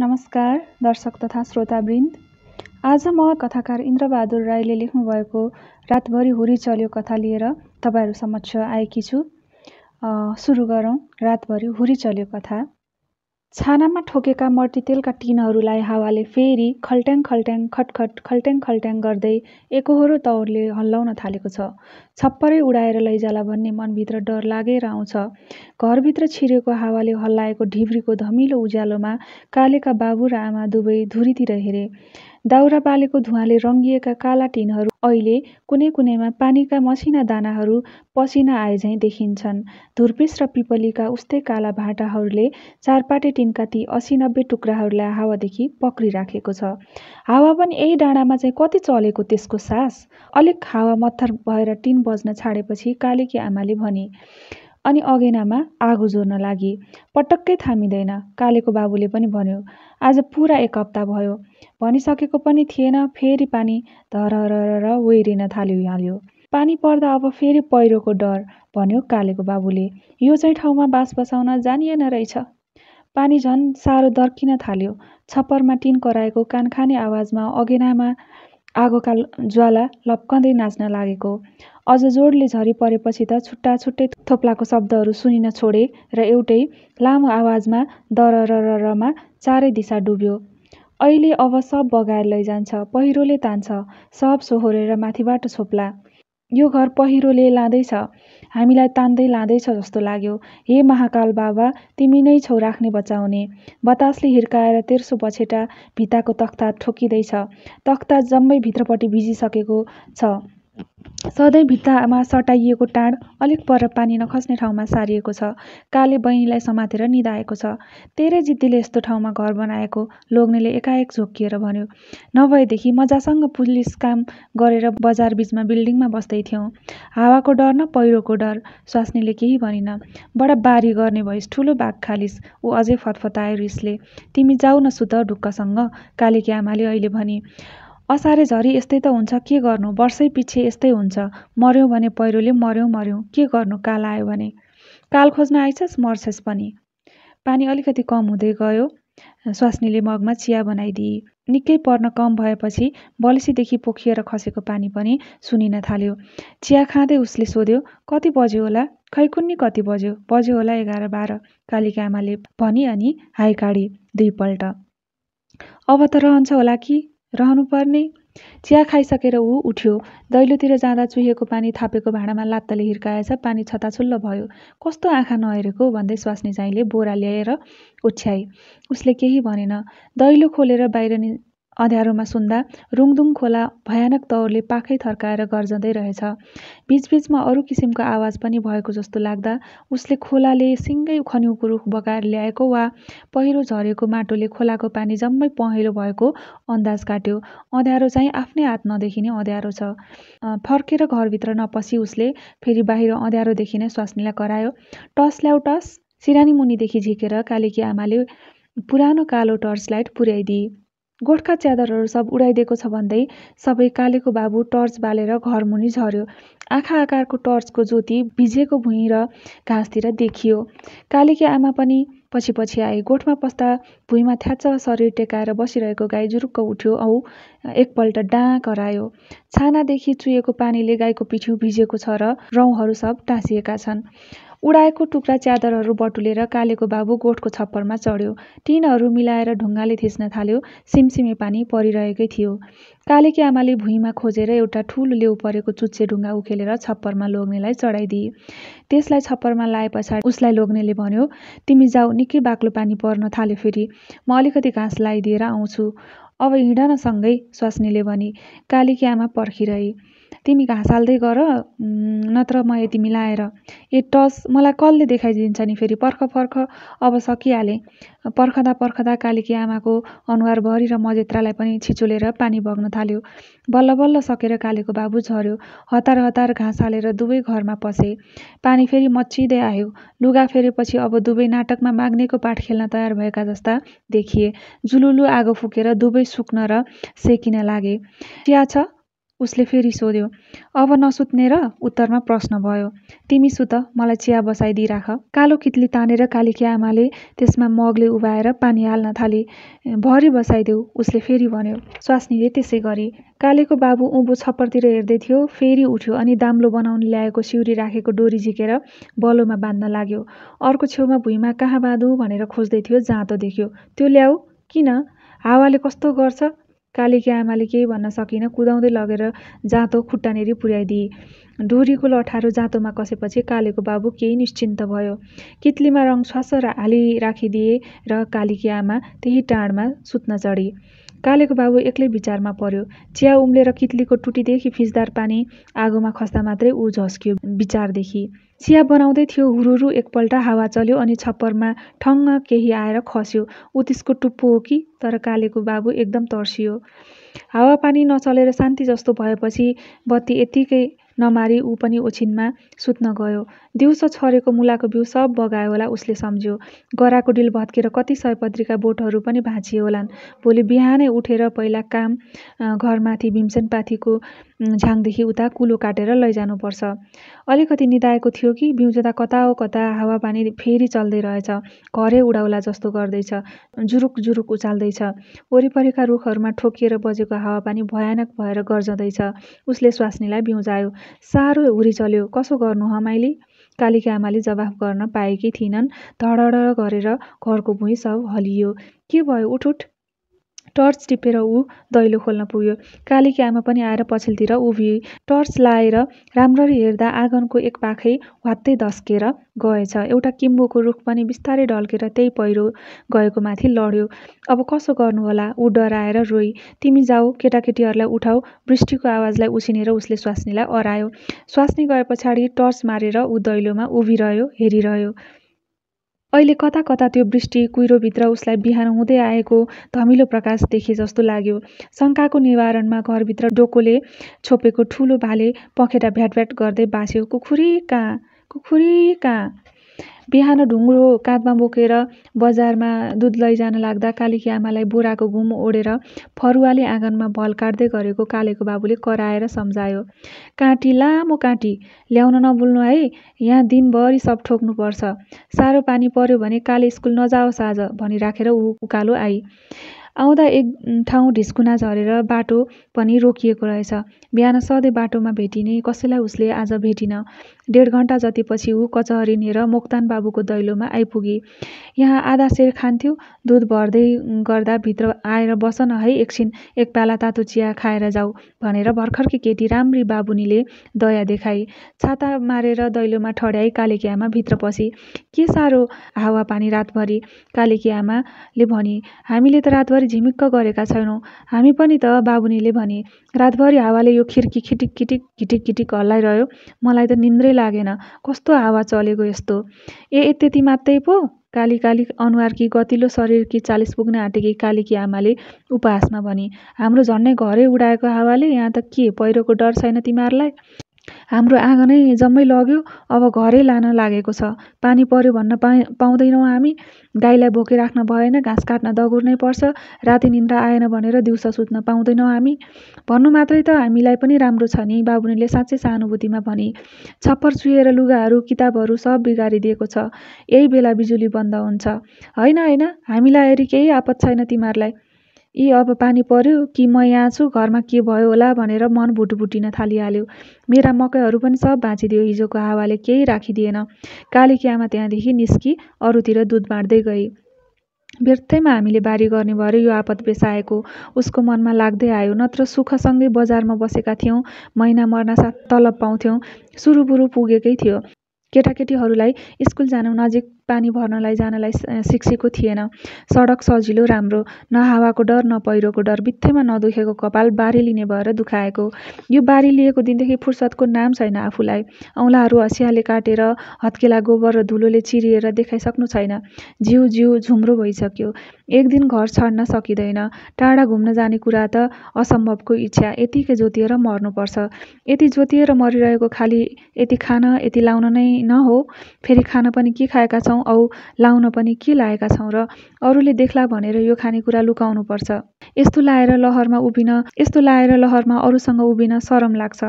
नमस्कार दर्शक तथा श्रोतावृन्द आज म कथाकार इन्द्रबहादुर राईले लेख्नुभएको रातभरि हुरी चल्यो कथा लिएर तपाईँहरू समक्ष आएकी छु सुरु गरौँ रातभरि हुरी चल्यो कथा छानामा ठोकेका मट्टितेलका टिनहरूलाई हावाले फेरि खल्ट्याङ खल्ट्याङ खटखट खल्ट्याङ खल्ट्याङ गर्दै एकोहोरो तौरले हल्लाउन थालेको छ छप्परै उडाएर लैजाला भन्ने मनभित्र डर लागेर आउँछ घरभित्र छिरेको हावाले हल्लाएको ढिब्रीको धमिलो उज्यालोमा कालेका बाबु र आमा दुवै धुरीतिर हेरे दाउरा बालेको धुवाले रङ्गिएका काला टिनहरू अहिले कुनै कुनैमा पानीका मसिना दानाहरू पसिना आए झैँ देखिन्छन्। धुर्पिस र पिपलीका उस्तै काला भाँटाहरूले चारपाटे टिनका ती असी-नब्बे टुक्राहरूलाई हावादेखि पक्रिराखेको छ। हावा पनि यही डाँडामा चाहिँ कति चलेको त्यसको सास! अलिक हावा मत्थर भएर टिन बज्न छाडेपछि कालेकी आमाले भने अनि अगेनामा आगो जोड्न लागि पटक्कै थामिँदैन कालेको बाबुले पनि भन्यो आज पुरा एक हप्ता भयो भनिसकेको पनि थिएन फेरि पानी वेरिन थाल्यो हाल्यो पानी पर्दा अब फेरि पहिरोको डर भन्यो कालेको बाबुले यो चाहिँ ठाउँमा बाँस बसाउन जानिएन रहेछ पानी झन् साह्रो दर्किन थाल्यो छप्परमा टिन कराएको कानखाने आवाजमा अगेनामा आगोका ज्वाला लप्कँदै नाच्न लागेको अझ जोडले झरिपरेपछि त छुट्टा छुट्टै थोप्लाको शब्दहरू सुनिन छोडे र एउटै लामो आवाजमा दररररमा चारै दिशा डुब्यो। अहिले अब सब बगाएर लैजान्छ, पहिरोले तान्छ, सब सोहोरेर माथिबाट छोप्ला। यो घर पहिरोले लाँदैछ, हामीलाई तान्दै लाँदैछ जस्तो लाग्यो। हे महाकाल बाबा, तिमी नै छौ राख्ने बचाउने। बतासले हिर्काएर तेर्सो बछेटा भित्ताको तख्ता ठोकिँदैछ तख्ता जम्मै भित्रपट्टि भिजिसकेको छ। सधैँ भित्तामा सटाइएको टाँड अलिक पर पानी नखस्ने ठाउँमा सारिएको छ काले बहिनीलाई समातेर निधाएको छ तेरै जिद्दीले यस्तो ठाउँमा घर बनाएको लोग्नेले एकाएक झोकिएर भन्यो नभएदेखि मजासँग पुलिस काम गरेर बजार बिचमा बिल्डिङमा बस्दै थियौँ हावाको डर न पहिरोको डर स्वास्नीले केही भनिन बडा बारी गर्ने भइस् ठुलो बाघ खालिस् ऊ अझै फतफतायो रिसले तिमी जाऊ न सुत ढुक्कसँग कालेकी आमाले अहिले भनी असारे झरी यस्तै त हुन्छ के गर्नु वर्षै पछि यस्तै हुन्छ मर्यौँ भने पहिरोले मर्यौँ मर्यौँ के गर्नु काल आयो भने काल खोज्न आइछस् मर्छस् पनि पानी अलिकति कम हुँदै गयो स्वास्नीले मगमा चिया बनाइदिए निकै पर्न कम भएपछि बलसीदेखि पोखिएर खसेको पानी पनि सुनिन थाल्यो चिया खाँदै उसले सोध्यो कति बज्यो होला खै कुन्नी कति बज्यो बज्यो होला एघार बाह्र कालिका आमाले भनी अनि हाई काडी दुईपल्ट अब त रहन्छ होला कि रहनुपर्ने चिया खाइसकेर ऊ उठ्यो दैलोतिर जाँदा चुहिएको पानी थापेको भाँडामा लात्ताले हिर्काएछ पानी छताछुल्लो भयो कस्तो आँखा नहेरेको भन्दै चाहिँले बोरा ल्याएर ओछ्याए उसले केही भनेन दैलो खोलेर बाहिर नि अँध्यारोमा सुन्दा रुङदुङ खोला भयानक तौरले पाखै थर्काएर गर्जँदै रहेछ बिचबिचमा अरू किसिमको आवाज पनि भएको जस्तो लाग्दा उसले खोलाले सिँगै खन्युको रुख बगाएर ल्याएको वा पहिरो झरेको माटोले खोलाको पानी जम्मै पहेँलो भएको अन्दाज काट्यो अँध्यारो चाहिँ आफ्नै हात नदेखिने अँध्यारो छ फर्केर घरभित्र नपसी उसले फेरि बाहिर अँध्यारो देखिने स्वास्नीलाई करायो टस ल्याउ टस सिरानी मुनिदेखि झिकेर कालीकी आमाले पुरानो कालो टर्च लाइट पुर्याइदिए गोठका च्यादरहरू सब उडाइदिएको छ भन्दै सबै कालेको बाबु टर्च बालेर घरमुनि झर्यो आँखा आकारको टर्चको ज्योति भिजेको भुइँ र घाँसतिर देखियो कालेकी आमा पनि पछि पछि आए गोठमा पस्दा भुइँमा थ्याच शरीर टेकाएर बसिरहेको गाई जुरुक्क उठ्यो औ एकपल्ट डाँ करायो छानादेखि चुहेको पानीले गाईको पिठ्यु भिजेको छ र रौँहरू सब टाँसिएका छन् उडाएको टुक्रा च्यादरहरू बटुलेर कालेको बाबु गोठको छप्परमा चढ्यो टिनहरू मिलाएर ढुङ्गाले थिच्न थाल्यो सिमसिमे पानी परिरहेकै थियो कालेकी आमाले भुइँमा खोजेर एउटा ठुलो लेउ परेको चुच्चे ढुङ्गा उखेलेर छप्परमा लोग्नेलाई चढाइदिए त्यसलाई छप्परमा लाए पछाडि उसलाई लोग्नेले भन्यो तिमी जाऊ निकै बाक्लो पानी पर्न थाल्यो फेरि म अलिकति घाँस लगाइदिएर आउँछु अब हिँड स्वास्नीले भने कालीकी आमा पर्खिरहे तिमी घाँस हाल्दै गर नत्र म यति मिलाएर ए टस मलाई कसले देखाइदिन्छ नि फेरि पर्ख पर्ख अब सकिहालेँ पर्खदा पर्खदा कालिकी आमाको अनुहार भरि र मजेत्रालाई पनि छिचुलेर पानी बग्न थाल्यो बल्ल बल्ल सकेर कालीको बाबु झऱ्यो हतार हतार घाँस हालेर दुवै घरमा पसे पानी फेरि मच्चिँदै आयो लुगा फेरेपछि अब दुवै नाटकमा माग्नेको पाठ खेल्न तयार भएका जस्ता देखिए जुलुलु आगो फुकेर दुवै सुक्न र सेकिन लागे चिया छ उसले फेरि सोध्यो अब नसुत्ने र उत्तरमा प्रश्न भयो तिमी सुत मलाई चिया बसाइदिइराख कालो कितली तानेर कालीकी आमाले त्यसमा मगले उभाएर पानी हाल्न थाले भरि बसाइदेऊ उसले फेरि भन्यो स्वास्नीले त्यसै गरी कालेको बाबु उँभो छप्परतिर हेर्दै थियो फेरि उठ्यो अनि दाम्लो बनाउन ल्याएको सिउरी राखेको डोरी झिकेर बलोमा बाँध्न लाग्यो अर्को छेउमा भुइँमा कहाँ बाँधु भनेर खोज्दै थियो जाँतो देख्यो त्यो ल्याऊ किन हावाले कस्तो गर्छ कालीकी आमाले केही भन्न सकिन कुदाउँदै लगेर जाँतो खुट्टानेरि पुर्याइदिए डोरीको लठारो जाँतोमा कसेपछि कालेको बाबु केही निश्चिन्त भयो कितलीमा रङ र हाली राखिदिए र कालीकी आमा त्यही टाढमा सुत्न चढी कालेको बाबु एक्लै विचारमा पर्यो चिया उम्लेर कितलीको टुटीदेखि फिसदार पानी आगोमा खस्दा मात्रै ऊ झस्कियो विचारदेखि चिया बनाउँदै थियो हुरुरु एकपल्ट हावा चल्यो अनि छप्परमा ठङ्ग केही आएर खस्यो ऊ त्यसको टुप्पो हो कि तर कालेको बाबु एकदम तर्सियो हावापानी नचलेर शान्ति जस्तो भएपछि बत्ती यत्तिकै नमारी ऊ पनि ओछिनमा सुत्न गयो दिउँसो छरेको मुलाको बिउ सब बगायो होला उसले सम्झ्यो गराको डिल भत्केर कति सयपत्रीका बोटहरू पनि भाँचियो होलान् भोलि बिहानै उठेर पहिला काम घरमाथि पाथीको झाङदेखि उता कुलो काटेर लैजानुपर्छ अलिकति निदाएको थियो कि जता कता हो कता हावापानी फेरि चल्दै रहेछ घरै उडाउला जस्तो गर्दैछ जुरुक जुरुक उचाल्दैछ वरिपरिका रुखहरूमा ठोकिएर बजेको हावापानी भयानक भएर गर्जदैछ उसले स्वास्नीलाई बिउजायो साह्रो उरी चल्यो कसो गर्नु माइली कालिका आमाले जवाफ गर्न पाएकी थिइनन् धडड गरेर घरको भुइँ सब हल्लियो के भयो उठ उठ टर्च टिपेर ऊ दैलो खोल्न पुग्यो कालीकी आमा पनि आएर पछिल्तिर उभिए टर्च लाएर राम्ररी हेर्दा आँगनको एक पाखै वात्तै धस्केर गएछ एउटा किम्बोको रुख पनि बिस्तारै ढल्केर त्यही पहिरो गएको माथि लड्यो अब कसो गर्नु होला ऊ डराएर रोई तिमी जाऊ केटाकेटीहरूलाई उठाऊ वृष्टिको आवाजलाई उछिनेर उसले स्वास्नीलाई अरायो स्वास्नी गए पछाडि टर्च मारेर ऊ दैलोमा उभिरह्यो हेरिरह्यो अहिले कता कता त्यो वृष्टि कुहिरोभित्र उसलाई बिहान हुँदै आएको धमिलो प्रकाश देखे जस्तो लाग्यो शङ्काको निवारणमा घरभित्र डोकोले छोपेको ठुलो भाले पखेटा भ्याटभ्याट गर्दै बाँच्यो कुखुरी कहाँ कुखुरी कहाँ बिहान ढुङ्ग्रो काँधमा बोकेर बजारमा दुध लैजान लाग्दा कालीकी आमालाई बोराको घुम ओढेर फरुवाले आँगनमा भल काट्दै गरेको कालेको बाबुले कराएर सम्झायो काँटी लामो काँटी ल्याउन नभुल्नु है यहाँ दिनभरि सब ठोक्नुपर्छ साह्रो पानी पर्यो भने काले स्कुल नजाओस् आज भनिराखेर ऊ उकालो आई आउँदा एक ठाउँ ढिस्कुना झरेर बाटो पनि रोकिएको रहेछ बिहान सधैँ बाटोमा भेटिने कसैलाई उसले आज भेटिन डेढ घन्टा जतिपछि ऊ कचहरी कचहरिनेर मोक्तान बाबुको दैलोमा आइपुगी यहाँ आधा सेर खान्थ्यो दुध भर्दै गर्दा भित्र आएर बस न है एकछिन एक प्याला तातो चिया खाएर जाऊ भनेर भर्खरकी केटी राम्री बाबुनीले दया देखाए छाता मारेर दैलोमा ठड्याई कालेकियामा भित्र पसे के साह्रो हावापानी रातभरि कालेकी आमाले भनी हामीले त रातभरि झिमिक्क गरेका छैनौँ हामी पनि त बाबुनीले भने रातभरि हावाले यो खिर्की खिटिक खिटिक घिटिक घिटिक हल्लाइरह्यो मलाई त निन्द्रै लागेन कस्तो हावा चलेको यस्तो ए त्यति मात्रै पो काली काली अनुहार कि गतिलो शरीर कि चालिस पुग्न आँटेकी कालीकी आमाले उपहासमा भने हाम्रो झन्डै घरै उडाएको हावाले यहाँ त के पहिरोको डर छैन तिमीहरूलाई हाम्रो आँगनै जम्मै लग्यो अब घरै लान लागेको छ पानी पऱ्यो भन्न पाइ पाउँदैनौँ हामी गाईलाई बोकी राख्न भएन घाँस काट्न दगुर्नै पर्छ राति निन्द्रा आएन भनेर दिउँसो सुत्न पाउँदैनौँ हामी भन्नु मात्रै त हामीलाई पनि राम्रो छ नि बाबुनीले साँच्चै सहानुभूतिमा भने छप्पर चुहेर लुगाहरू किताबहरू सब बिगारिदिएको छ यही बेला बिजुली बन्द हुन्छ होइन होइन हामीलाई अरू केही आपत छैन तिमीहरूलाई यी अब पानी पर्यो कि म यहाँ छु घरमा के भयो होला भनेर मन भुटभुटिन थालिहाल्यो मेरा मकैहरू पनि सब भाँचिदियो हिजोको हावाले केही राखिदिएन कालीकी आमा त्यहाँदेखि निस्की अरूतिर दुध बाँड्दै गए व्यर्थैमा हामीले बारी गर्ने भएर यो आपत बेसाएको उसको मनमा लाग्दै आयो नत्र सुखसँगै बजारमा बसेका थियौँ महिना मर्ना साथ तलब पाउँथ्यौँ सुरुबुरु पुगेकै थियो केटाकेटीहरूलाई स्कुल जानु नजिक पानी भर्नलाई जानलाई सिक्सेको थिएन सडक सजिलो राम्रो न हावाको डर न पहिरोको डर बित्थैमा नदुखेको कपाल बारी लिने भएर दुखाएको यो बारी लिएको दिनदेखि फुर्सदको नाम छैन आफूलाई औँलाहरू हँसियाले काटेर हत्केला गोबर र धुलोले चिरिएर देखाइसक्नु छैन जिउ जिउ झुम्रो भइसक्यो एक दिन घर छाड्न सकिँदैन टाढा घुम्न जाने कुरा त असम्भवको इच्छा यतिकै जोतिएर मर्नुपर्छ यति जोतिएर मरिरहेको खालि यति खान यति लाउन नै नहो फेरि खान पनि के खाएका छौँ छौँ औ लाउन पनि के लाएका छौँ र अरूले देख्ला भनेर यो खानेकुरा लुकाउनु पर्छ यस्तो लाएर लहरमा उभिन यस्तो लाएर लहरमा अरूसँग उभिन सरम लाग्छ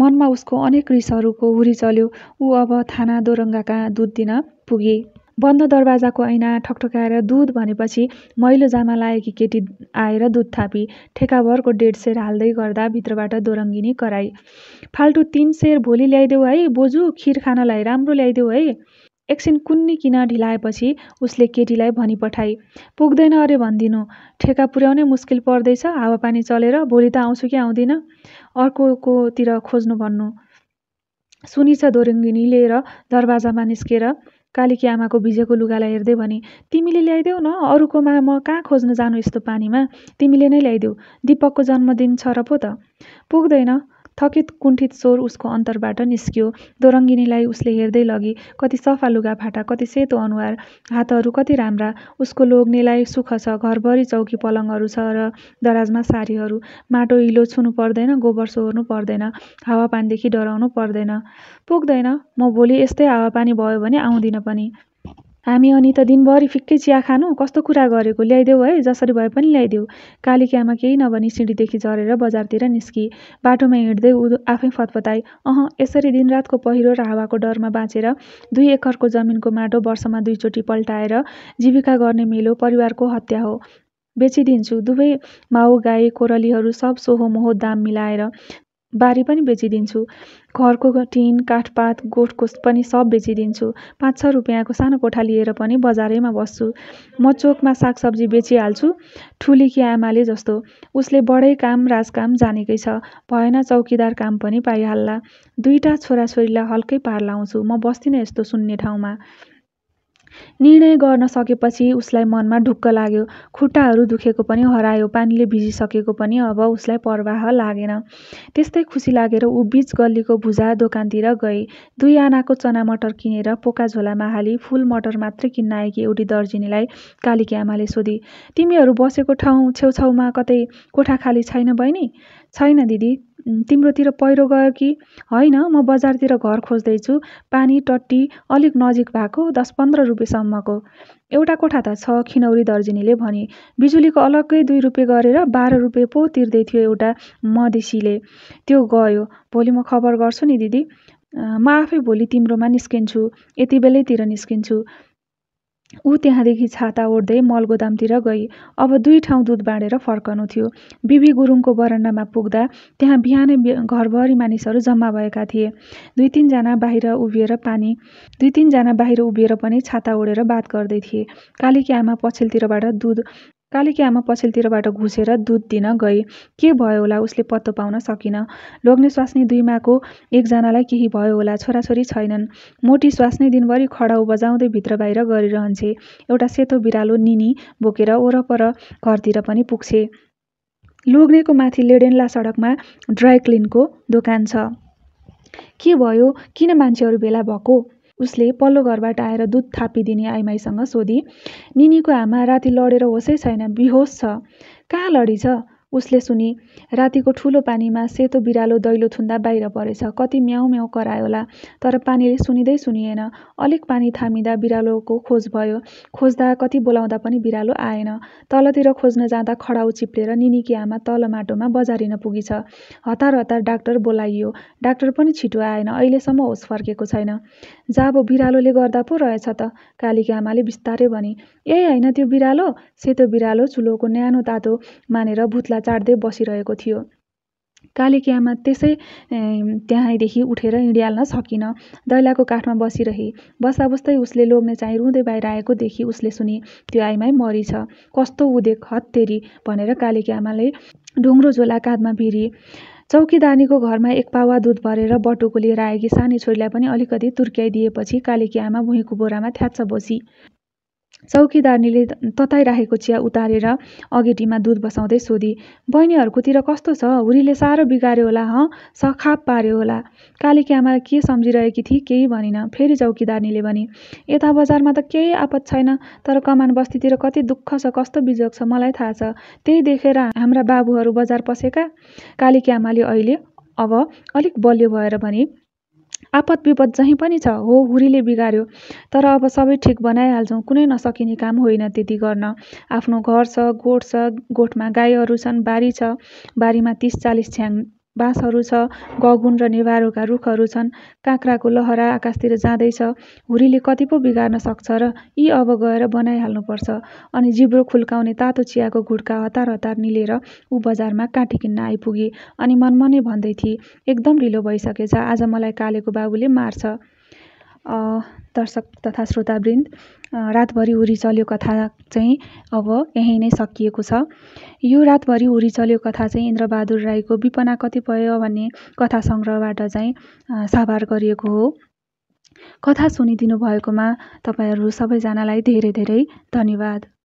मनमा उसको अनेक रिसहरूको हुरी चल्यो ऊ अब थाना दोरङ्गाका दुध दिन पुगे बन्द दरवाजाको ऐना ठकठकाएर दुध भनेपछि मैलो जामा लाएकी केटी आएर दुध थापी ठेकाभरको डेढ सेर हाल्दै गर्दा भित्रबाट दोरङ्गिनी कराई फाल्टु तिन सेर भोलि ल्याइदेऊ है बोजू खिर खानलाई राम्रो ल्याइदेऊ है एकछिन कुन्नी किन ढिलाएपछि उसले केटीलाई भनिपठाई पुग्दैन अरे भनिदिनु ठेका पुर्याउनै मुस्किल पर्दैछ हावापानी चलेर भोलि त आउँछु कि आउँदिन अर्कोकोतिर खोज्नु भन्नु सुनिछ दोरुङ्गिनीले र दरवाजामा निस्केर कालीकी आमाको भिजेको लुगालाई हेर्दै भने तिमीले ल्याइदेऊ न अरूकोमा म कहाँ खोज्न जानु यस्तो पानीमा तिमीले नै ल्याइदेऊ दिपकको जन्मदिन छ र पो त पुग्दैन थकित कुण्ठित स्वर उसको अन्तरबाट निस्कियो दोरङ्गिनीलाई उसले हेर्दै लगी कति सफा लुगा फाटा कति सेतो अनुहार हातहरू कति राम्रा उसको लोग्नेलाई सुख छ घरभरि चौकी पलङहरू छ र दराजमा सारीहरू माटो हिलो छुनु पर्दैन गोबर सोहोर्नु पर्दैन हावापानीदेखि डराउनु पर्दैन पुग्दैन म भोलि यस्तै हावापानी भयो भने आउँदिनँ पनि हामी अनि त दिनभरि फिक्कै चिया खानु कस्तो कुरा गरेको ल्याइदेऊ है जसरी भए पनि ल्याइदेऊ कालिक्यामा केही नभनी सिँढीदेखि झरेर बजारतिर निस्की बाटोमा हिँड्दै उ आफै फतफताई अह यसरी दिनरातको पहिरो र हावाको डरमा बाँचेर दुई एकरको जमिनको माटो वर्षमा दुईचोटि पल्टाएर जीविका गर्ने मेलो परिवारको हत्या हो बेचिदिन्छु दुवै माउ गाई कोरलीहरू सब सोहो मोहो दाम मिलाएर बारी पनि बेचिदिन्छु घरको टिन काठपात गोठको पनि सब बेचिदिन्छु पाँच छ रुपियाँको सानो कोठा लिएर पनि बजारैमा बस्छु म चोकमा सागसब्जी बेचिहाल्छु ठुलीकी आमाले जस्तो उसले बढै काम राजकाम जानेकै छ भएन चौकीदार काम पनि पाइहाल्ला दुईटा छोराछोरीलाई हल्कै पार लाउँछु म बस्दिनँ यस्तो सुन्ने ठाउँमा निर्णय गर्न सकेपछि उसलाई मनमा ढुक्क लाग्यो। खुट्टाहरू दुखेको पनि हरायो, पानीले भिजिसकेको पनि अब उसलाई प्रवाह लागेन। त्यस्तै खुसी लागेर ऊ बिच गल्लीको भुजा दोकानतिर गए दुई आनाको चना मटर किनेर पोका झोलामा हाली फुल मटर मात्रै किन्न आएकी एउटी दर्जिनीलाई कालिकी आमाले सोधी, "तिमीहरू बसेको ठाउँ छेउछाउमा कतै कोठा खाली छैन बहिनी? छैन दिदी तिम्रोतिर पहिरो गयो कि होइन म बजारतिर घर खोज्दैछु पानी टट्टी अलिक नजिक भएको दस पन्ध्र रुपियाँसम्मको एउटा कोठा त छ खिनौरी दर्जिनीले भने बिजुलीको अलग्गै दुई रुपियाँ गरेर बाह्र रुपियाँ पो तिर्दै थियो एउटा मधेसीले त्यो गयो भोलि म खबर गर्छु नि दिदी म आफै भोलि तिम्रोमा निस्किन्छु यति बेलैतिर निस्किन्छु ऊ त्यहाँदेखि छाता ओढ्दै मल गोदामतिर गई अब दुई ठाउँ दुध बाँडेर फर्कनु थियो बिबी गुरुङको बरन्डामा पुग्दा त्यहाँ बिहानै घरभरि मानिसहरू जम्मा भएका थिए दुई तिनजना बाहिर उभिएर पानी दुई तिनजना बाहिर उभिएर पनि छाता ओढेर बात गर्दै थिए कालीकी आमा पछिल्तिरबाट दुध कालीकी आमा पछिल्लोतिरबाट घुसेर दुध दिन गए के भयो होला उसले पत्तो पाउन सकिन लोग्ने स्वास्नी दुईमाको एकजनालाई केही भयो होला छोराछोरी छैनन् मोटी स्वास्नी दिनभरि खडाउ बजाउँदै भित्र बाहिर गरिरहन्छे एउटा सेतो बिरालो निनी बोकेर वरपर घरतिर पनि पुग्छे लोग्नेको माथि लेडेन्ला सडकमा ड्राई क्लिनको दोकान छ के भयो किन मान्छेहरू भेला भएको उसले पल्लो घरबाट आएर दुध थापिदिने आइमाईसँग सोधी निनीको आमा राति लडेर होसै छैन बिहोस छ कहाँ लडी छ उसले सुने रातिको ठुलो पानीमा सेतो बिरालो दैलो थुन्दा बाहिर परेछ कति म्याउ म्याउ करायोला तर पानीले सुनिँदै सुनिएन अलिक पानी थामिँदा बिरालोको खोज भयो खोज्दा कति बोलाउँदा पनि बिरालो आएन तलतिर खोज्न जाँदा खडाउ चिप्लेर निनिकी आमा तल माटोमा बजारिन पुगिछ हतार हतार डाक्टर बोलाइयो डाक्टर पनि छिटो आएन अहिलेसम्म होस फर्केको छैन जाबो बिरालोले गर्दा पो रहेछ त कालीकी आमाले बिस्तारै भने ए होइन त्यो बिरालो सेतो बिरालो चुलोको न्यानो तातो मानेर भुत्ला चाड्दै बसिरहेको थियो कालिकियामा त्यसै त्यहाँदेखि उठेर हिँडिहाल्न सकिन दैलाको काठमा बसिरहे बस्दा बस्दै उसले लोग्ने चाहिँ रुँदै बाहिर आएको देखि उसले सुने त्यो आइमाई छ कस्तो उदेक हत्तेरी भनेर कालिकियामाले ढुङ्ग्रो झोला काँधमा भिरी चौकीदानीको घरमा एक पावा दुध भरेर बटुको लिएर आएकी सानी छोरीलाई पनि अलिकति तुर्क्याइदिएपछि कालिकी आमा भुइँको बोरामा थ्याच्छ बसी चौकीदारनीले तताइराखेको चिया उतारेर अगेटीमा दुध बसाउँदै सोधी बहिनीहरूकोतिर कस्तो छ हुरीले साह्रो बिगार्यो होला हँ सखाप पार्यो होला कालीकी आमा के सम्झिरहेकी थिए केही भनिन फेरि चौकीदारनीले भने यता बजारमा त केही आपत छैन तर कमान बस्तीतिर कति दुःख छ कस्तो बिजोग छ मलाई थाहा छ त्यही देखेर हाम्रा बाबुहरू बजार पसेका कालीकी आमाले अहिले अब अलिक बलियो भएर भने आपद विपद जहीँ पनि छ हो हुरीले बिगार्यो तर अब सबै ठिक बनाइहाल्छौँ कुनै नसकिने काम होइन त्यति गर्न आफ्नो घर छ गोठ छ गोठमा गाईहरू छन् बारी छ बारीमा तिस चालिस छ्याङ बाँसहरू छ गगुन र निवारोका रुखहरू छन् काँक्राको लहरा आकाशतिर जाँदैछ हुरीले कति पो बिगार्न सक्छ र यी अब गएर बनाइहाल्नुपर्छ अनि जिब्रो खुल्काउने तातो चियाको घुड्का हतार हतार निलेर ऊ बजारमा काँटी किन्न आइपुगे अनि मनमनै भन्दै थिए एकदम ढिलो भइसकेछ आज मलाई कालेको बाबुले मार्छ दर्शक तथा श्रोतावृन्द रातभरि उरी चल्यो कथा चाहिँ अब यहीँ नै सकिएको छ यो रातभरि उरी चल्यो कथा चाहिँ इन्द्रबहादुर राईको विपना कतिपय भन्ने कथा सङ्ग्रहबाट चाहिँ साभार गरिएको हो कथा सुनिदिनु भएकोमा तपाईँहरू सबैजनालाई धेरै धेरै धन्यवाद